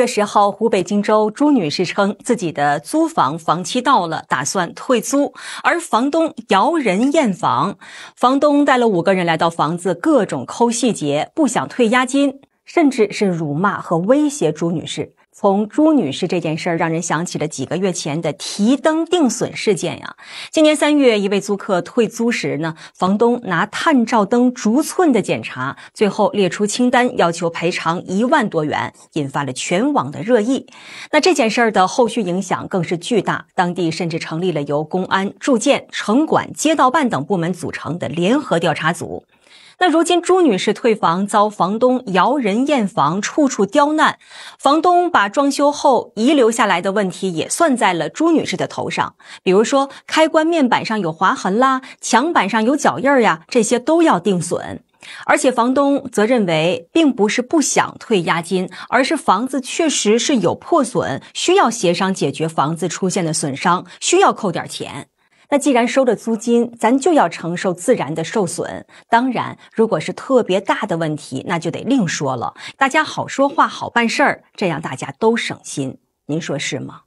月十号，湖北荆州朱女士称，自己的租房房期到了，打算退租，而房东摇人验房，房东带了五个人来到房子，各种抠细节，不想退押金，甚至是辱骂和威胁朱女士。从朱女士这件事儿，让人想起了几个月前的提灯定损事件呀。今年三月，一位租客退租时呢，房东拿探照灯逐寸的检查，最后列出清单，要求赔偿一万多元，引发了全网的热议。那这件事儿的后续影响更是巨大，当地甚至成立了由公安、住建、城管、街道办等部门组成的联合调查组。那如今朱女士退房遭房东摇人验房，处处刁难，房东把。装修后遗留下来的问题也算在了朱女士的头上，比如说开关面板上有划痕啦，墙板上有脚印儿呀，这些都要定损。而且房东则认为，并不是不想退押金，而是房子确实是有破损，需要协商解决房子出现的损伤，需要扣点钱。那既然收了租金，咱就要承受自然的受损。当然，如果是特别大的问题，那就得另说了。大家好说话，好办事儿，这样大家都省心。您说是吗？